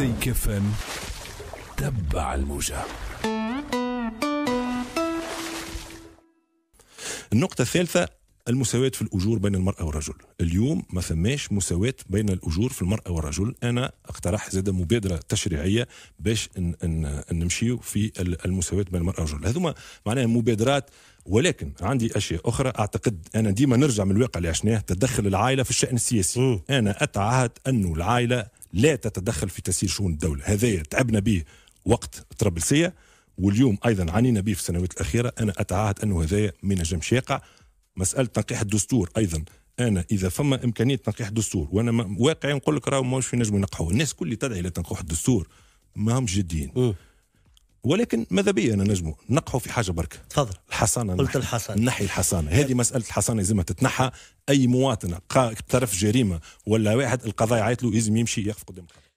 زي كفن تبع الموجة النقطة الثالثة المساواة في الأجور بين المرأة والرجل اليوم ما ثماش مساواة بين الأجور في المرأة والرجل أنا اقترح زاد مبادرة تشريعية باش إن إن نمشيو في المساواة بين المرأة والرجل هذوما معناها مبادرات ولكن عندي اشياء اخرى اعتقد انا ديما نرجع من الواقع اللي عشناه تدخل العائله في الشان السياسي م. انا اتعهد انه العائله لا تتدخل في تسيير شؤون الدوله هذا تعبنا به وقت طرابلسيه واليوم ايضا عانينا به في السنوات الاخيره انا اتعهد انه هذا ما ينجمش يقع مساله تنقيح الدستور ايضا انا اذا فما امكانيه تنقيح الدستور وانا واقعي نقول لك راهو ماهوش في نجم ينقحوه الناس كل تدعي الى تنقيح الدستور ما همش جديين ولكن ماذا بيا انا نجمو نقحوا في حاجه برك تفضل الحصانه قلت الحصانه نحي الحصانه هذه مساله الحصانه لازمها تتنحى اي مواطن اقترف جريمه ولا واحد القضاء عيط له لازم يمشي يقف قدام القضاء